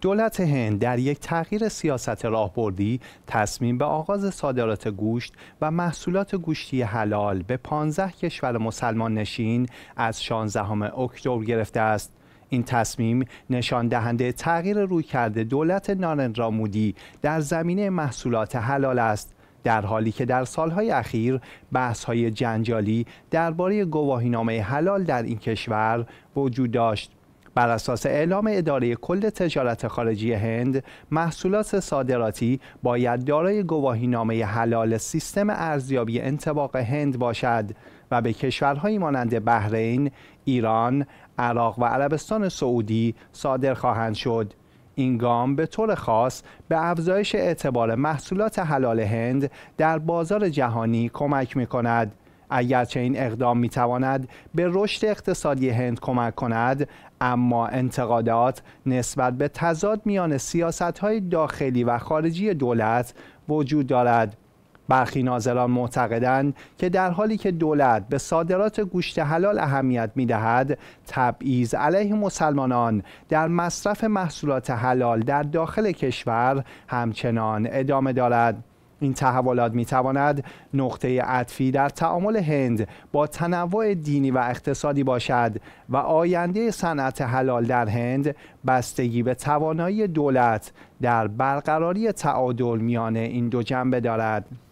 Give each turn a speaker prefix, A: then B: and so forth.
A: دولت هند در یک تغییر سیاست راهبردی تصمیم به آغاز صادرات گوشت و محصولات گوشتی حلال به 15 کشور مسلمان نشین از 16 اکتبر گرفته است. این تصمیم نشان دهنده تغییر کرده دولت نارندرا مودی در زمینه محصولات حلال است. در حالی که در سالهای اخیر های جنجالی درباره گواهینامه حلال در این کشور وجود داشت بر اساس اعلام اداره کل تجارت خارجی هند محصولات صادراتی باید دارای نامه حلال سیستم ارزیابی انطباق هند باشد و به کشورهایی مانند بحرین، ایران، عراق و عربستان سعودی صادر خواهند شد. این گام به طور خاص به افزایش اعتبار محصولات حلال هند در بازار جهانی کمک می کند. اگرچه این اقدام می تواند به رشد اقتصادی هند کمک کند اما انتقادات نسبت به تضاد میان سیاست های داخلی و خارجی دولت وجود دارد برخی ناظران معتقدند که در حالی که دولت به صادرات گوشت حلال اهمیت می دهد تبعیض علیه مسلمانان در مصرف محصولات حلال در داخل کشور همچنان ادامه دارد این تحولات تواند نقطه عطفی در تعامل هند با تنوع دینی و اقتصادی باشد و آینده صنعت حلال در هند بستگی به توانایی دولت در برقراری تعادل میان این دو جنبه دارد